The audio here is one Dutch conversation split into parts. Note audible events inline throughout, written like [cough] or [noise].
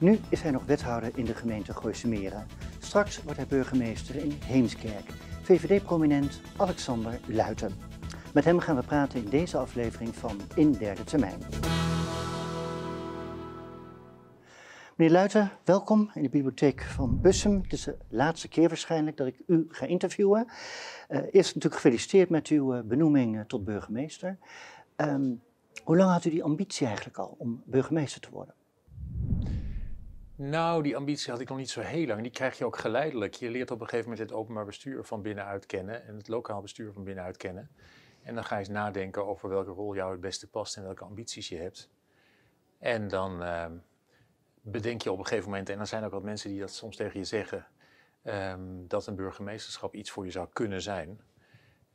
Nu is hij nog wethouder in de gemeente Gooise Straks wordt hij burgemeester in Heemskerk. VVD-prominent Alexander Luiten. Met hem gaan we praten in deze aflevering van In Derde Termijn. Meneer Luiten, welkom in de bibliotheek van Bussum. Het is de laatste keer waarschijnlijk dat ik u ga interviewen. Uh, eerst natuurlijk gefeliciteerd met uw eh, benoeming eh, tot burgemeester. Ehm, hoe lang had u die ambitie eigenlijk al om burgemeester te worden? Nou, die ambitie had ik nog niet zo heel lang. Die krijg je ook geleidelijk. Je leert op een gegeven moment het openbaar bestuur van binnenuit kennen en het lokaal bestuur van binnenuit kennen. En dan ga je eens nadenken over welke rol jou het beste past en welke ambities je hebt. En dan ehm, bedenk je op een gegeven moment, en dan zijn ook wat mensen die dat soms tegen je zeggen, ehm, dat een burgemeesterschap iets voor je zou kunnen zijn.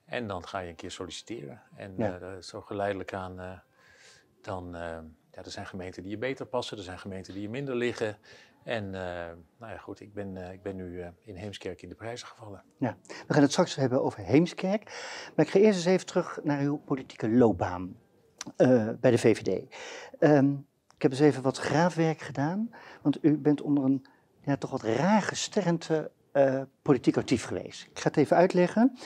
En dan ga je een keer solliciteren. En eh, zo geleidelijk aan, eh, dan ehm, ja, er zijn gemeenten die je beter passen, er zijn gemeenten die je minder liggen. En eh, nou ja, goed, ik ben, eh, ik ben nu eh, in Heemskerk in de prijzen gevallen. Ja, we gaan het straks hebben over Heemskerk. Maar ik ga eerst eens even terug naar uw politieke loopbaan bij de VVD. Ehm, ik heb eens even wat graafwerk gedaan, want u bent onder een ja, toch wat raar gesterrente politiek actief geweest. Ik ga het even uitleggen.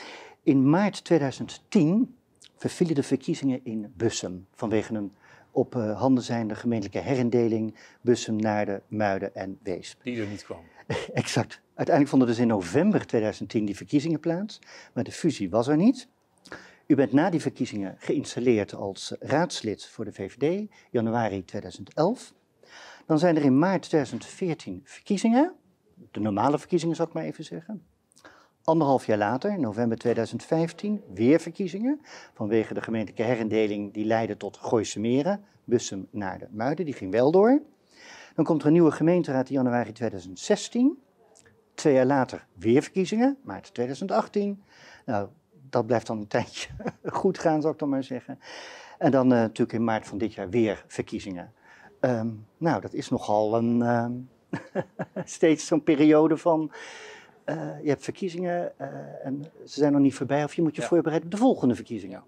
In maart 2010 vervielen de verkiezingen in Bussum vanwege een op eh, handen zijn de gemeentelijke herindeling Bussum, Naarden, Muiden en Weesp. Die er niet kwam. [laughs] exact. Uiteindelijk vonden dus in november 2010 die verkiezingen plaats, maar de fusie was er niet. U bent na die verkiezingen geïnstalleerd als raadslid voor de VVD, januari 2011. Dan zijn er in maart 2014 verkiezingen, de normale verkiezingen zou ik maar even zeggen. Anderhalf jaar later, november 2015, weer verkiezingen. Vanwege de gemeentelijke herindeling die leidde tot Gooise Meren, Bussum naar de Muiden, die ging wel door. Dan komt er een nieuwe gemeenteraad in januari 2016. Twee jaar later weer verkiezingen, maart 2018. Nou, dat blijft dan een tijdje [laughs] goed gaan, zou ik dan maar zeggen. En dan eh, natuurlijk in maart van dit jaar weer verkiezingen. Ehm, nou, dat is nogal een, ehm, [laughs] steeds zo'n periode van eh, je hebt verkiezingen eh, en ze zijn nog niet voorbij. Of je moet je voorbereiden op de volgende verkiezingen.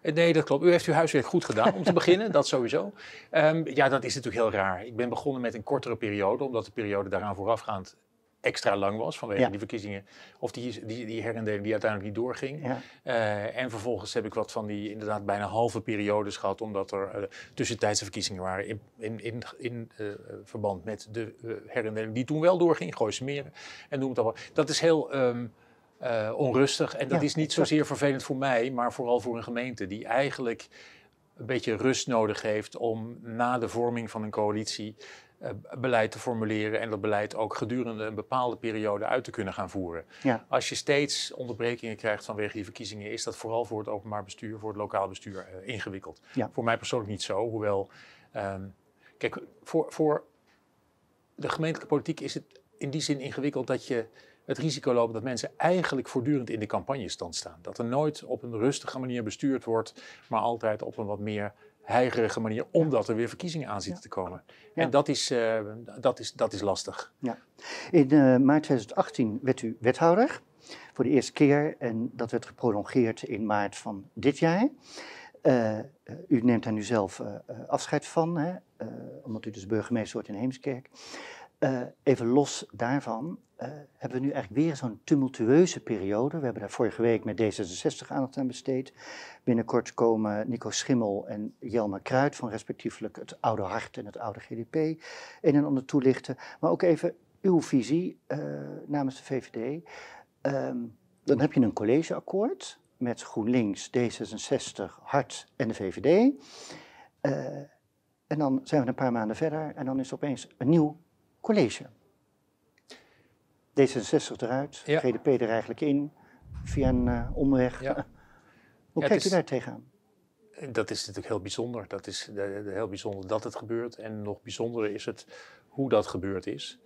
Eh, nee, dat klopt. U heeft uw huiswerk goed gedaan om te beginnen, [laughs] dat sowieso. Ehm, ja, dat is natuurlijk heel raar. Ik ben begonnen met een kortere periode, omdat de periode daaraan voorafgaand extra lang was vanwege die verkiezingen. Of die, die, die die uiteindelijk niet doorging. Eh, en vervolgens heb ik wat van die inderdaad bijna halve periodes gehad, omdat er uh, tussentijdse verkiezingen waren in, in, in, in eh, verband met de herindeling die toen wel doorging, Meren. en noem het allemaal. Dat is heel... Ehm, onrustig en dat is niet zozeer vervelend voor mij, maar vooral voor een gemeente die eigenlijk een beetje rust nodig heeft om na de vorming van een coalitie eh, beleid te formuleren en dat beleid ook gedurende een bepaalde periode uit te kunnen gaan voeren. Als je steeds onderbrekingen krijgt vanwege die verkiezingen, is dat vooral voor het openbaar bestuur, voor het lokaal bestuur eh, ingewikkeld. Voor mij persoonlijk niet zo, hoewel. Ehm, kijk, voor, voor de gemeentelijke politiek is het in die zin ingewikkeld dat je het risico loopt dat mensen eigenlijk voortdurend in de campagnestand staan. Dat er nooit op een rustige manier bestuurd wordt, maar altijd op een wat meer heigerige manier, omdat er weer verkiezingen aan zitten te komen. En dat is, eh, dat, is, dat is lastig. Ja. In eh, maart 2018 werd u wethouder voor de eerste keer en dat werd geprolongeerd in maart van dit jaar. Eh, u neemt daar nu zelf afscheid van, hè? omdat u dus burgemeester wordt in Heemskerk. even los daarvan, eh, hebben we nu eigenlijk weer zo'n tumultueuze periode. We hebben daar vorige week met D66 aandacht aan besteed. Binnenkort komen Nico Schimmel en Jelma Kruid van respectievelijk het Oude Hart en het Oude GDP een en ander toelichten. Maar ook even uw visie eh, namens de VVD. Ehm, dan heb je een collegeakkoord met GroenLinks, D66, Hart en de VVD. Eh, en dan zijn we een paar maanden verder en dan is opeens een nieuw college. D66 eruit, ja. GDP er eigenlijk in, via een uh, omweg. Ja. [laughs] Hoe kijkt u daar tegenaan? Dat is natuurlijk heel bijzonder. Dat is eh, eh, eh, heel bijzonder dat het gebeurt. En nog bijzonderer is het hoe dat gebeurd is.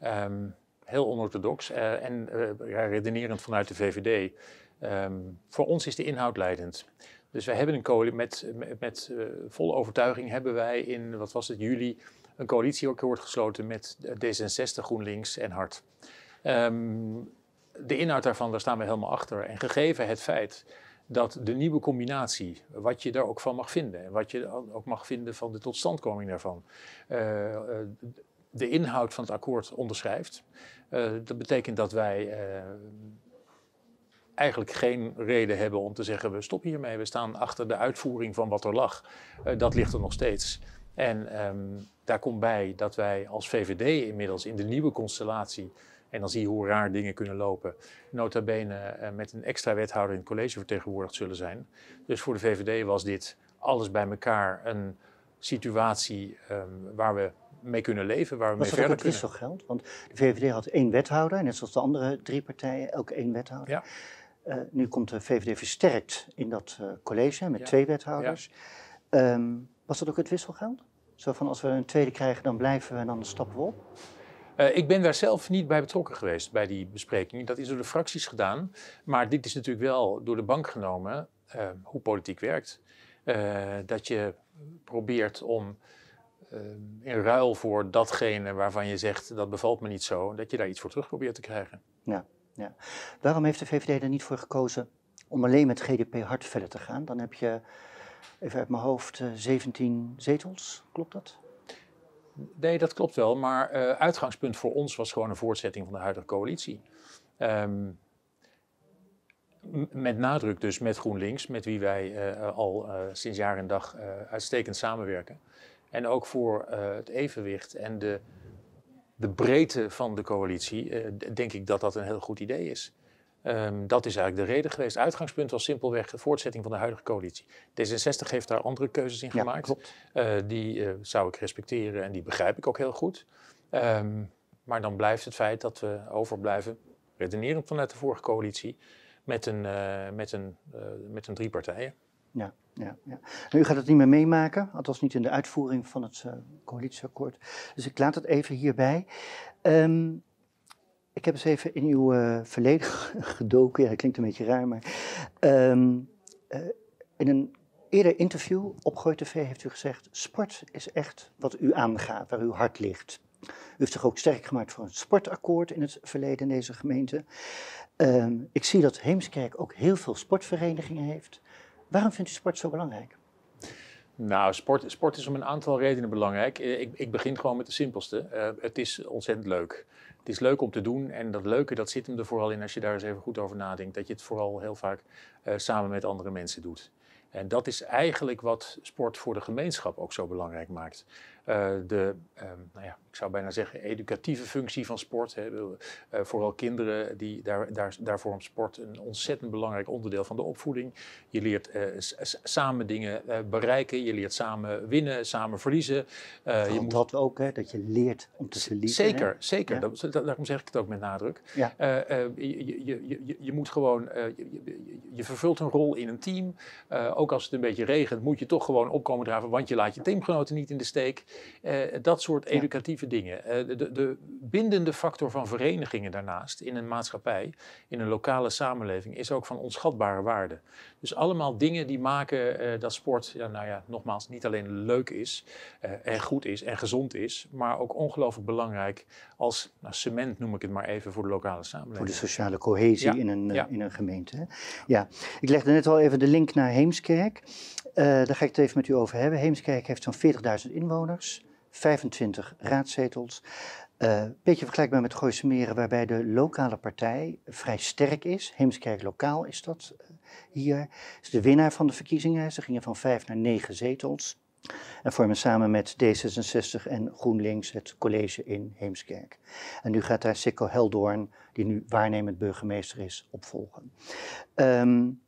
Ehm, heel onorthodox en redenerend vanuit de VVD. Ehm, voor ons is de inhoud leidend. Dus wij hebben een coalitie, met, met, met volle overtuiging hebben wij in, wat was het, juli, een coalitieakkoord gesloten met D66, GroenLinks en Hart. Ehm, de inhoud daarvan, daar staan we helemaal achter. En gegeven het feit dat de nieuwe combinatie, wat je daar ook van mag vinden, en wat je ook mag vinden van de totstandkoming daarvan, eh, eh, de inhoud van het akkoord onderschrijft. Eh, dat betekent dat wij eigenlijk geen reden hebben om te zeggen: we stoppen hiermee, we staan achter de uitvoering van wat er lag. dat ligt er nog steeds. En ehm, daar komt bij dat wij als VVD inmiddels in de nieuwe constellatie en dan zie je hoe raar dingen kunnen lopen. Nota bene eh, met een extra wethouder in het college vertegenwoordigd zullen zijn. Dus voor de VVD was dit alles bij elkaar een situatie ehm, waar we mee kunnen leven, waar we mee verder kunnen. Was dat ook het wisselgeld? Want de VVD had één wethouder, net zoals de andere drie partijen, ook één wethouder. Ja. Eh, nu komt de VVD versterkt in dat eh, college met twee wethouders. Ehm, was dat ook het wisselgeld? Zo van als we een tweede krijgen, dan blijven we en dan stappen we op? Eh, ik ben daar zelf niet bij betrokken geweest bij die bespreking. Dat is door de fracties gedaan. Maar dit is natuurlijk wel door de bank genomen eh, hoe politiek werkt. Eh, dat je probeert om in ruil voor datgene waarvan je zegt dat bevalt me niet zo, dat je daar iets voor terug probeert te krijgen. Ja, ja. Waarom heeft de VVD er niet voor gekozen om alleen met GDP hard verder te gaan? Dan heb je even uit mijn hoofd 17 zetels, klopt dat? Nee, dat klopt wel. Maar uh, uitgangspunt voor ons was gewoon een voortzetting van de huidige coalitie. Ehm, met nadruk dus met GroenLinks, met wie wij eh, eh, al sinds jaar en dag uitstekend samenwerken. En ook voor het evenwicht en de, de breedte van de coalitie, denk ik dat dat een heel goed idee is. Ehm, dat is eigenlijk de reden geweest. Uitgangspunt was simpelweg de voortzetting van de huidige coalitie. D66 heeft daar andere keuzes in gemaakt. Eh, die eh, zou ik respecteren en die begrijp ik ook heel goed. Ehm, maar dan blijft het feit dat we overblijven, redenerend vanuit de vorige coalitie, met een, eh, met een, met een drie partijen. Ja, ja, ja. U gaat het niet meer meemaken, althans niet in de uitvoering van het coalitieakkoord. Dus ik laat het even hierbij. Ehm, ik heb eens even in uw eh, verleden [laughs] gedoken. Ja, dat klinkt een beetje raar, maar. Ehm, eh, in een eerder interview op Gooi TV heeft u gezegd: sport is echt wat u aangaat, waar uw hart ligt. U heeft zich ook sterk gemaakt voor een sportakkoord in het verleden in deze gemeente. Ehm, ik zie dat Heemskerk ook heel veel sportverenigingen heeft. Waarom vindt u sport zo belangrijk? Nou, sport, sport is om een aantal redenen belangrijk. Eh, ik, ik begin gewoon met de simpelste. het is ontzettend leuk het is leuk om te doen. En dat leuke, dat zit hem er vooral in als je daar eens even goed over nadenkt. Dat je het vooral heel vaak eh, samen met andere mensen doet. En dat is eigenlijk wat sport voor de gemeenschap ook zo belangrijk maakt. Eh, de, ehm, nou ja, ik zou bijna zeggen, educatieve functie van sport. Hè. Eh, vooral kinderen, die, daar, daar, daar vormt sport een ontzettend belangrijk onderdeel van de opvoeding. Je leert eh, samen dingen bereiken, je leert samen winnen, samen verliezen. Uh, je moet... Dat ook, hè? dat je leert om te verliezen. Zeker, zeker. Dat, daarom zeg ik het ook met nadruk. je, je, je, je, moet gewoon, je, vervult een rol in een team. ook als het een beetje regent, moet je toch gewoon opkomen draven, want je laat je teamgenoten niet in de steek. Eh, dat soort educatieve dingen. Eh, de, de, bindende factor van verenigingen daarnaast in een maatschappij, in een lokale samenleving, is ook van onschatbare waarde. Dus allemaal dingen die maken eh, dat sport, ja, nou ja, nogmaals, niet alleen leuk is en goed is en gezond is, maar ook ongelooflijk belangrijk als nou, cement, noem ik het maar even, voor de lokale samenleving. Voor de sociale cohesie in, een, in een gemeente. Ja, ik legde net al even de link naar Heemskerk. daar ga ik het even met u over hebben. Heemskerk heeft zo'n 40.000 inwoners. 25 raadzetels. Een eh, beetje vergelijkbaar met Gooise Meren, waarbij de lokale partij vrij sterk is. Heemskerk Lokaal is dat eh, hier. Is de winnaar van de verkiezingen. Ze gingen van vijf naar negen zetels. En vormen samen met D66 en GroenLinks het college in Heemskerk. En nu gaat daar Sikko Heldoorn, die nu waarnemend burgemeester is, opvolgen. Um,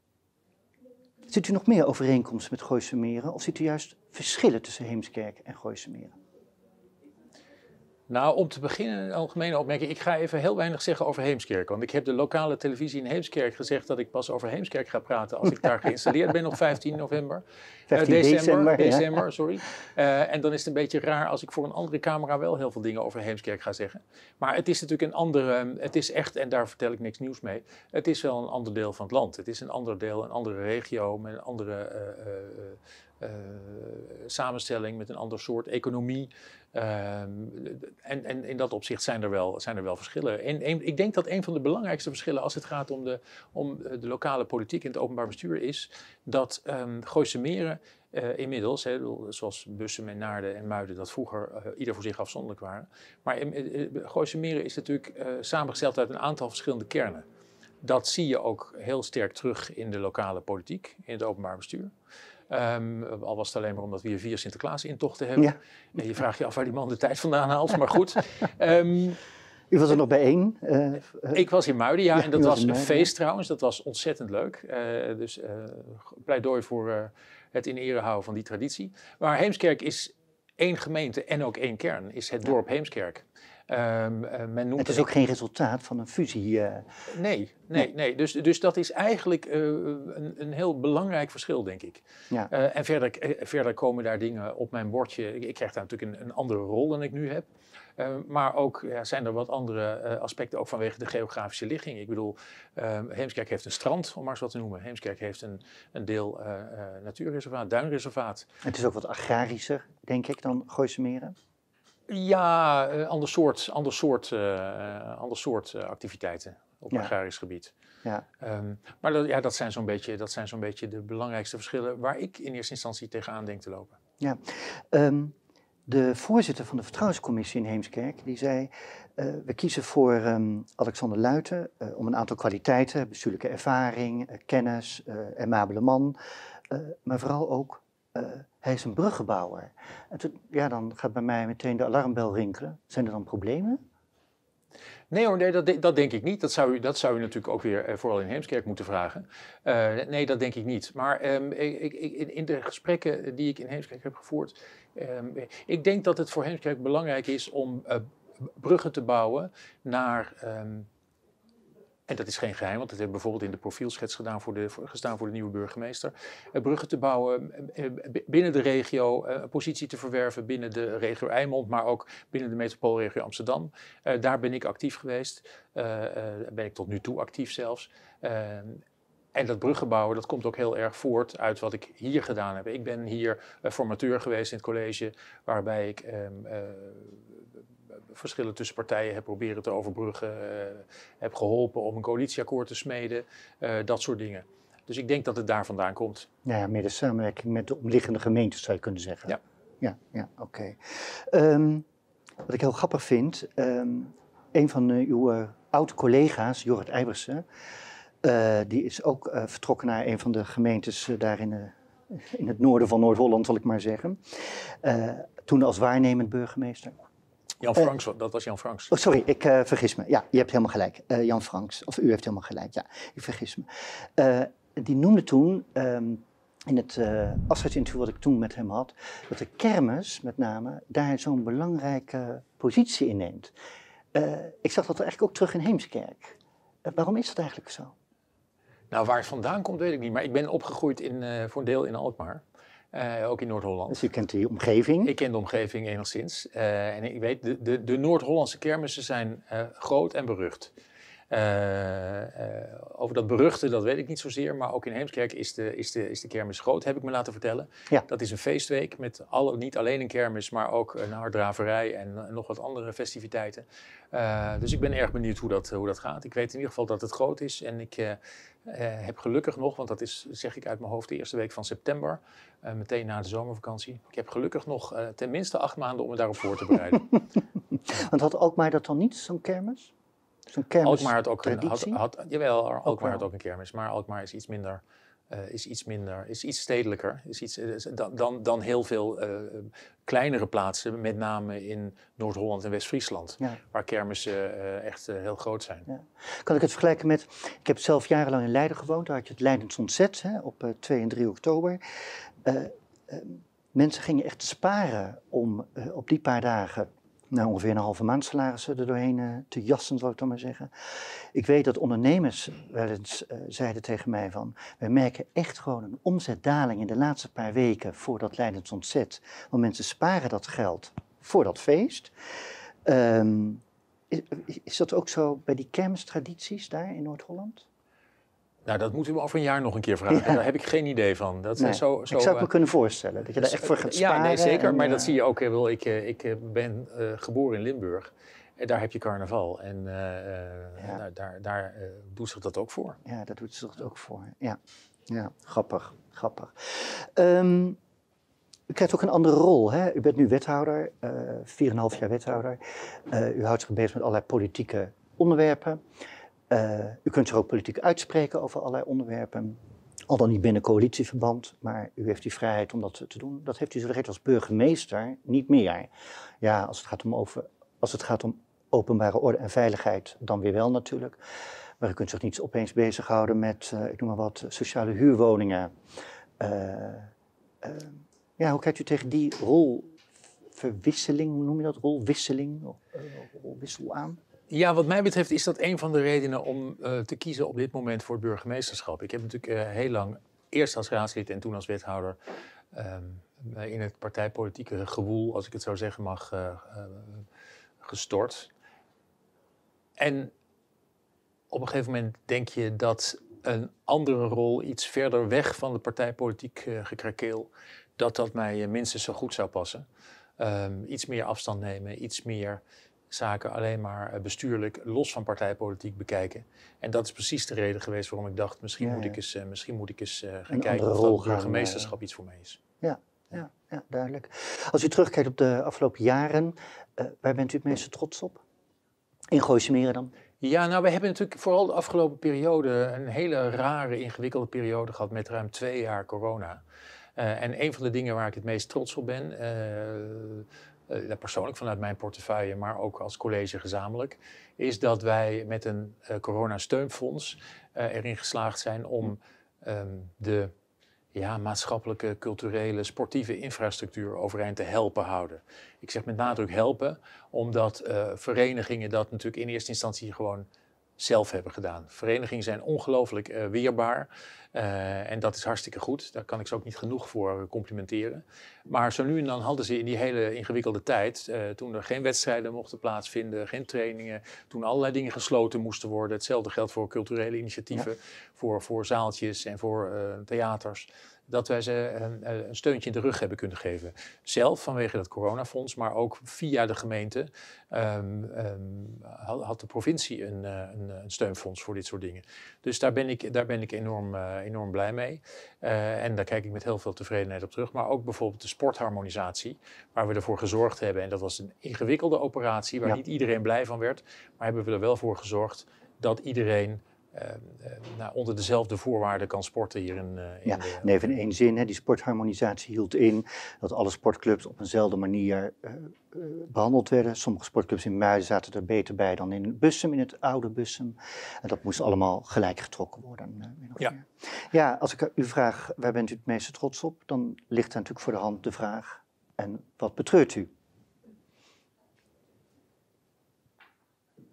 ziet u nog meer overeenkomsten met Gooise Meren? Of ziet u juist verschillen tussen Heemskerk en Gooise Meren? Nou, om te beginnen een algemene opmerking. Ik ga even heel weinig zeggen over Heemskerk. Want ik heb de lokale televisie in Heemskerk gezegd dat ik pas over Heemskerk ga praten als ik daar [laughs] geïnstalleerd ben op 15 november. 15 eh, december, december, sorry. Eh, en dan is het een beetje raar als ik voor een andere camera wel heel veel dingen over Heemskerk ga zeggen. Maar het is natuurlijk een andere, ehm, het is echt, en daar vertel ik niks nieuws mee, het is wel een ander deel van het land. Het is een ander deel, een andere regio met een andere... Eh, eh, samenstelling, met een ander soort economie. Ehm, en, en, in dat opzicht zijn er wel, zijn er wel verschillen. En, ik denk dat een van de belangrijkste verschillen als het gaat om de, om eh, de lokale politiek en het openbaar bestuur is dat um, ehm, Meren eh, inmiddels, zoals bussen, en Naarden en Muiden dat vroeger ieder voor zich afzonderlijk waren. Maar ehm, Gooise Meren is natuurlijk samengesteld uit een aantal verschillende kernen. Dat zie je ook heel sterk terug in de lokale politiek, in het openbaar bestuur. Ehm, al was het alleen maar omdat we hier vier Sinterklaas-intochten hebben. Ja. En je vraagt je af waar die man de tijd vandaan haalt, maar goed. [laughs] Ehm, u was er nog bij één? Eh, eh. ik was in Muiden, ja. en dat was, een feest trouwens. Dat was ontzettend leuk. Eh, dus uh, pleidooi voor het in ere houden van die traditie. Maar Heemskerk is één gemeente en ook één kern. Is het dorp Heemskerk. Ehm, eh, men noemt het is ook geen resultaat van een fusie. Eh. Nee, nee, nee. Dus, dus dat is eigenlijk eh, een, een heel belangrijk verschil, denk ik. Ja. en verder, verder komen daar dingen op mijn bordje. Ik, krijg daar natuurlijk een, een, andere rol dan ik nu heb. Ehm, maar ook ja, zijn er wat andere aspecten, ook vanwege de geografische ligging. Ik bedoel, ehm, Heemskerk heeft een strand, om maar eens wat te noemen. Heemskerk heeft een, een deel natuurreservaat, duinreservaat. Het is ook wat agrarischer, denk ik, dan Gooise ja, eh, ander soort, ander soort, eh, eh, ander soort activiteiten op ja. agrarisch gebied. Ja. Ehm, maar dat, ja, dat zijn zo'n beetje, dat zijn beetje de belangrijkste verschillen waar ik in eerste instantie tegenaan denk te lopen. Ja. Ehm, de voorzitter van de Vertrouwenscommissie in Heemskerk, die zei, we kiezen voor ehm, Alexander Luiten om een aantal kwaliteiten, bestuurlijke ervaring, kennis, uh, amabele man, maar vooral ook eh, hij is een bruggenbouwer. En ja, dan gaat bij mij meteen de alarmbel rinkelen. Zijn er dan problemen? Nee hoor, nee, dat, dat, denk ik niet. Dat zou, u, dat zou u natuurlijk ook weer eh, vooral in Heemskerk moeten vragen. Eh, nee, dat denk ik niet. Maar ehm, ik, ik, in de gesprekken die ik in Heemskerk heb gevoerd, ehm, ik denk dat het voor Heemskerk belangrijk is om bruggen te bouwen naar ehm, en dat is geen geheim, want dat hebben we bijvoorbeeld in de profielschets gedaan voor de, gestaan voor de nieuwe burgemeester. Eh, bruggen te bouwen eh, eh, binnen de regio, een positie te verwerven binnen de regio Eimond, maar ook binnen de metropoolregio Amsterdam. daar ben ik actief geweest. ben ik tot nu toe actief zelfs. Ehm, en dat bruggenbouwen dat komt ook heel erg voort uit wat ik hier gedaan heb. Ik ben hier eh, formateur geweest in het college, waarbij ik ehm, eh, verschillen tussen partijen heb proberen te overbruggen, eh, heb geholpen om een coalitieakkoord te smeden, dat soort dingen. Dus ik denk dat het daar vandaan komt. Ja, meer de samenwerking met de omliggende gemeentes zou je kunnen zeggen. Ja. Ja, ja oké. Ehm, wat ik heel grappig vind, ehm, een van uw oude oud-collega's, Jorrit Eibersen, eh, die is ook eh, vertrokken naar een van de gemeentes eh, daar in, in het noorden van Noord-Holland, zal ik maar zeggen. toen als waarnemend burgemeester. Jan Franks, dat was Jan Franks. Oh, sorry, ik vergis me. Ja, je hebt helemaal gelijk. Jan Franks, of u heeft helemaal gelijk. Ja, ik vergis me. die noemde toen, ehm, in het afscheidsinterview wat ik toen met hem had, dat de kermis met name daar zo'n belangrijke positie inneemt. ik zag dat er eigenlijk ook terug in Heemskerk. waarom is dat eigenlijk zo? Nou, waar het vandaan komt, weet ik niet. Maar ik ben opgegroeid in, eh, voor een deel in Alkmaar. Eh, ook in Noord-Holland. Dus je kent die omgeving? Ik ken de omgeving enigszins. Eh, en ik weet, de, de, de Noord-Hollandse kermissen zijn groot en berucht. over dat beruchte, dat weet ik niet zozeer. Maar ook in Heemskerk is de, is de, is de kermis groot, heb ik me laten vertellen. Ja. Dat is een feestweek met alle, niet alleen een kermis, maar ook een harddraverij en nog wat andere festiviteiten. dus ik ben erg benieuwd hoe dat, hoe dat gaat. Ik weet in ieder geval dat het groot is. En ik ik eh, heb gelukkig nog, want dat is zeg ik uit mijn hoofd de eerste week van september, eh, meteen na de zomervakantie. Ik heb gelukkig nog uh, tenminste acht maanden om me daarop voor te bereiden. [laughs] want had Alkmaar dat dan niet, zo'n kermis? Zo'n kermis Alkmaar had ook, een, had, had, jawel, Alkmaar had ook een kermis, maar Alkmaar is iets minder eh, is iets minder, is iets stedelijker, is iets, eh, dan, dan, dan heel veel eh, kleinere plaatsen, met name in Noord-Holland en West-Friesland, waar kermissen echt heel groot zijn. Ja. Kan ik het vergelijken met, ik heb zelf jarenlang in Leiden gewoond, daar had je het Leidens Ontzet hè, op 2 en 3 oktober. mensen gingen echt sparen om op die paar dagen nou, ongeveer een halve maand salarissen er doorheen uh, te jassen, zal ik dan maar zeggen. Ik weet dat ondernemers wel eens eh, zeiden tegen mij van, we merken echt gewoon een omzetdaling in de laatste paar weken voor dat leidend ontzet. Want mensen sparen dat geld voor dat feest. Ehm, is, is, dat ook zo bij die kermistradities daar in Noord-Holland? Nou, dat moeten we over een jaar nog een keer vragen. Daar heb ik geen idee van. Dat nee. zo, zo, ik zou het me eh, kunnen voorstellen, dat je daar dus, echt voor eh, gaat sparen. Ja, nee, zeker. maar dat eh, zie je ook. Wel, ik, ik ben geboren in Limburg. En daar heb je carnaval. En nou, daar, daar, daar doet zich dat ook voor. Ja, dat doet zich ook voor. Ja, ja grappig. grappig. Ehm, u krijgt ook een andere rol. Hè? U bent nu wethouder, uh, 4,5 jaar wethouder. u houdt zich bezig met allerlei politieke onderwerpen. Eh, u kunt zich ook politiek uitspreken over allerlei onderwerpen. Al dan niet binnen coalitieverband, maar u heeft die vrijheid om dat te doen. Dat heeft u zo recht als burgemeester niet meer. Ja, als het gaat om, over, als het gaat om openbare orde en veiligheid, dan weer wel natuurlijk. Maar u kunt zich niet opeens bezighouden met, eh, ik noem maar wat, sociale huurwoningen. Eh, ja, hoe kijkt u tegen die rolverwisseling, hoe noem je dat? Rolwisseling? Rolwissel aan? Ja, wat mij betreft is dat een van de redenen om eh, te kiezen op dit moment voor het burgemeesterschap. Ik heb natuurlijk eh, heel lang, eerst als raadslid en toen als wethouder, ehm, in het partijpolitieke gewoel, als ik het zo zeggen mag, eh, gestort. En op een gegeven moment denk je dat een andere rol, iets verder weg van de partijpolitiek gekrakeel, dat dat mij minstens zo goed zou passen. Ehm, iets meer afstand nemen, iets meer zaken alleen maar eh, bestuurlijk, los van partijpolitiek bekijken. En dat is precies de reden geweest waarom ik dacht, misschien moet ik eens, eh, misschien moet ik eens eh, gaan kijken of dat burgemeesterschap gemeesterschap iets voor mij is. Ja, ja, ja, duidelijk. Als u terugkijkt op de afgelopen jaren, waar bent u het meeste trots op? In Gooisemeren dan? Ja, nou, we hebben natuurlijk vooral de afgelopen periode een hele rare, ingewikkelde periode gehad met ruim twee jaar corona. en een van de dingen waar ik het meest trots op ben, eh, nou, persoonlijk vanuit mijn portefeuille, maar ook als college gezamenlijk, is dat wij met een uh, corona-steunfonds eh, erin geslaagd zijn om ehm, de ja, maatschappelijke, culturele, sportieve infrastructuur overeind te helpen houden. Ik zeg met nadruk helpen, omdat verenigingen dat natuurlijk in eerste instantie gewoon zelf hebben gedaan. Verenigingen zijn ongelooflijk eh, weerbaar eh, en dat is hartstikke goed. Daar kan ik ze ook niet genoeg voor complimenteren. Maar zo nu en dan hadden ze in die hele ingewikkelde tijd, eh, toen er geen wedstrijden mochten plaatsvinden, geen trainingen, toen allerlei dingen gesloten moesten worden. Hetzelfde geldt voor culturele initiatieven, voor, voor zaaltjes en voor theaters dat wij ze een, eh, een, steuntje in de rug hebben kunnen geven. Zelf vanwege dat coronafonds, maar ook via de gemeente ehm, ehm, had de provincie eh, een, een, steunfonds voor dit soort dingen. Dus daar ben ik, daar ben ik enorm, eh, enorm blij mee. en daar kijk ik met heel veel tevredenheid op terug. Maar ook bijvoorbeeld de sportharmonisatie, waar we ervoor gezorgd hebben. En dat was een ingewikkelde operatie waar niet iedereen blij van werd. Maar hebben we er wel voor gezorgd dat iedereen Ehm, eh, nou, onder dezelfde voorwaarden kan sporten hier in, eh, in ja, Nee, in één zin, hè, die sportharmonisatie hield in dat alle sportclubs op eenzelfde manier eh, behandeld werden. Sommige sportclubs in Muiden zaten er beter bij dan in Bussum, in het oude Bussum. En dat moest allemaal gelijk getrokken worden. ja. ja, als ik u vraag, waar bent u het meeste trots op? Dan ligt daar natuurlijk voor de hand de vraag, en wat betreurt u?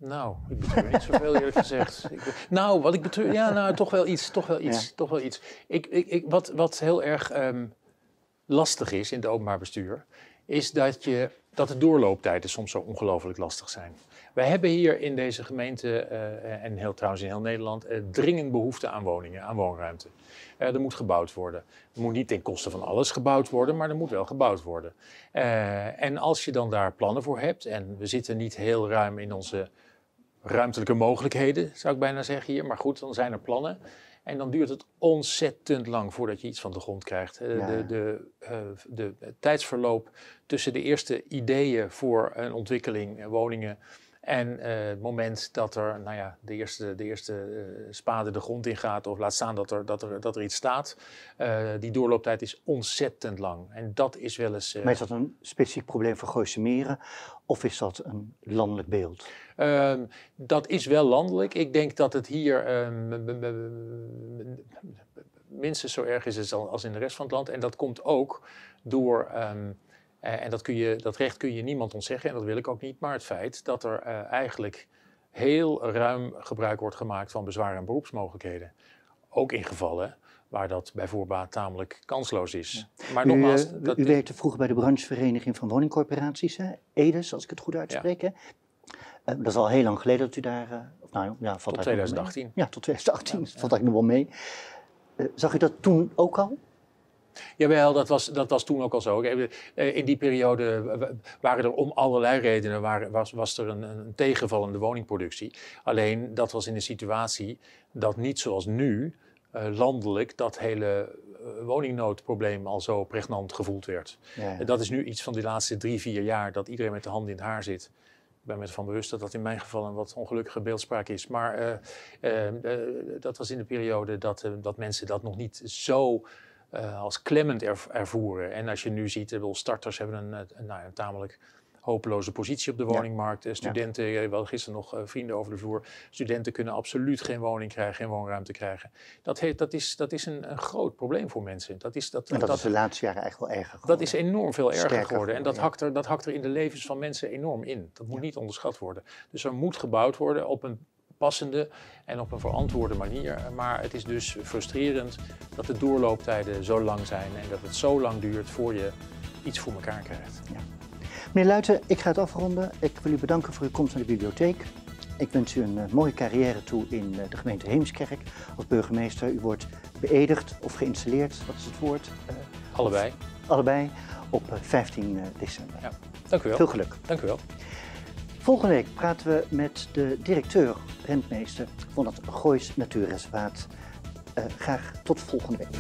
Nou, ik betreur niet zoveel eerlijk gezegd. Ik, nou, wat ik betreur, ja, nou, toch wel iets, toch wel iets, toch wel iets. Ik, ik, ik, wat, wat heel erg ehm, lastig is in het openbaar bestuur, is dat, je, dat de doorlooptijden soms zo ongelooflijk lastig zijn. Wij hebben hier in deze gemeente, eh, en heel trouwens in heel Nederland, eh, dringend behoefte aan woningen, aan woonruimte. Eh, er moet gebouwd worden. Er moet niet ten koste van alles gebouwd worden, maar er moet wel gebouwd worden. en als je dan daar plannen voor hebt, en we zitten niet heel ruim in onze ruimtelijke mogelijkheden, zou ik bijna zeggen hier. Maar goed, dan zijn er plannen. En dan duurt het ontzettend lang voordat je iets van de grond krijgt. Eh, de, de, eh, de tijdsverloop tussen de eerste ideeën voor een ontwikkeling, eh, woningen en eh, het moment dat er, nou ja, de eerste, de eerste eh, spade de grond in gaat, of laat staan dat er, dat er, dat er iets staat, eh, die doorlooptijd is ontzettend lang. En dat is wel eens. maar is dat een specifiek probleem voor Gooise Meren, of is dat een landelijk beeld? Ehm, dat is wel landelijk. Ik denk dat het hier ehm, minstens zo erg is als in de rest van het land. En dat komt ook door. Ehm, eh, en dat, kun je, dat recht kun je niemand ontzeggen en dat wil ik ook niet. Maar het feit dat er eh, eigenlijk heel ruim gebruik wordt gemaakt van bezwaren en beroepsmogelijkheden. Ook in gevallen waar dat bij voorbaat tamelijk kansloos is. Maar u, nogmaals, eh, dat... werkte vroeger bij de branchevereniging van woningcorporaties, hè? EDES, als ik het goed uitspreek. dat is al heel lang geleden dat u daar. Uh, nou, ja, valt tot 2018. Ja, tot 2018, ja, valt eigenlijk nog wel mee. zag u dat toen ook al? Jawel, dat was, dat was toen ook al zo. Eh, in die periode waren er om allerlei redenen was, was er een, een tegenvallende woningproductie. Alleen dat was in een situatie dat niet zoals nu eh, landelijk dat hele eh, woningnoodprobleem al zo pregnant gevoeld werd. dat is nu iets van die laatste drie, vier jaar dat iedereen met de hand in het haar zit. Ik ben me ervan bewust dat dat in mijn geval een wat ongelukkige beeldspraak is. Maar dat was in de periode dat, dat mensen dat nog niet zo eh, als klemmend ervoeren. En als je nu ziet, wil starters hebben een, eh, nou, een tamelijk hopeloze positie op de woningmarkt. Eh, studenten, ja. wel gisteren nog vrienden over de vloer. Studenten kunnen absoluut geen woning krijgen, geen woonruimte krijgen. Dat, heet, dat is, dat is een, groot probleem voor mensen. Dat is, dat, dat, dat is de laatste jaren eigenlijk wel erger geworden. Dat is enorm veel erger geworden. En dat, ja. hakt er, dat hakt er in de levens van mensen enorm in. Dat moet niet onderschat worden. Dus er moet gebouwd worden op een passende en op een verantwoorde manier. Maar het is dus frustrerend dat de doorlooptijden zo lang zijn en dat het zo lang duurt voor je iets voor elkaar krijgt. Ja. Meneer Luiten, ik ga het afronden. Ik wil u bedanken voor uw komst naar de bibliotheek. Ik wens u een eh, mooie carrière toe in eh, de gemeente Heemskerk als burgemeester. U wordt beëdigd of geïnstalleerd, wat is het woord? allebei. allebei op 15 eh, december. Ja, dank u wel. Veel geluk. Dank u wel. Volgende week praten we met de directeur, rentmeester van het Goois Natuurreservaat. Eh, graag tot volgende week.